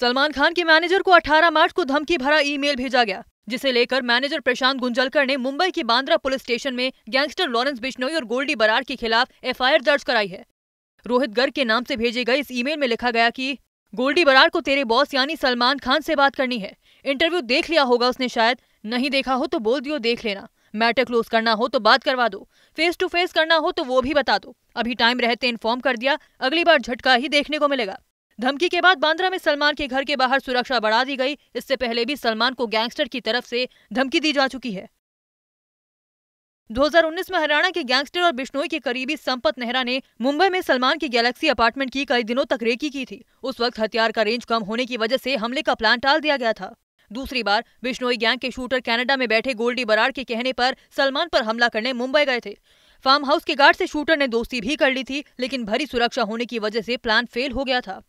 सलमान खान के मैनेजर को 18 मार्च को धमकी भरा ईमेल भेजा गया जिसे लेकर मैनेजर प्रशांत गुंजलकर ने मुंबई के बांद्रा पुलिस स्टेशन में गैंगस्टर लॉरेंस बिश्नोई और गोल्डी बरार के खिलाफ एफआईआर दर्ज कराई है रोहित गर्ग के नाम से भेजे गए इस ईमेल में लिखा गया कि गोल्डी बरार को तेरे बॉस यानी सलमान खान से बात करनी है इंटरव्यू देख लिया होगा उसने शायद नहीं देखा हो तो बोल दियो देख लेना मैटर क्लोज करना हो तो बात करवा दो फेस टू फेस करना हो तो वो भी बता दो अभी टाइम रहते इन्फॉर्म कर दिया अगली बार झटका ही देखने को मिलेगा धमकी के बाद बांद्रा में सलमान के घर के बाहर सुरक्षा बढ़ा दी गई इससे पहले भी सलमान को गैंगस्टर की तरफ से धमकी दी जा चुकी है 2019 में हरियाणा के गैंगस्टर और बिश्नोई के करीबी संपत नेहरा ने मुंबई में सलमान की गैलेक्सी अपार्टमेंट की कई दिनों तक रेकी की थी उस वक्त हथियार का रेंज कम होने की वजह से हमले का प्लान टाल दिया गया था दूसरी बार बिश्नोई गैंग के शूटर कनाडा में बैठे गोल्डी बराड़ के कहने पर सलमान पर हमला करने मुंबई गए थे फार्म हाउस के गार्ड से शूटर ने दोस्ती भी कर ली थी लेकिन भरी सुरक्षा होने की वजह से प्लान फेल हो गया था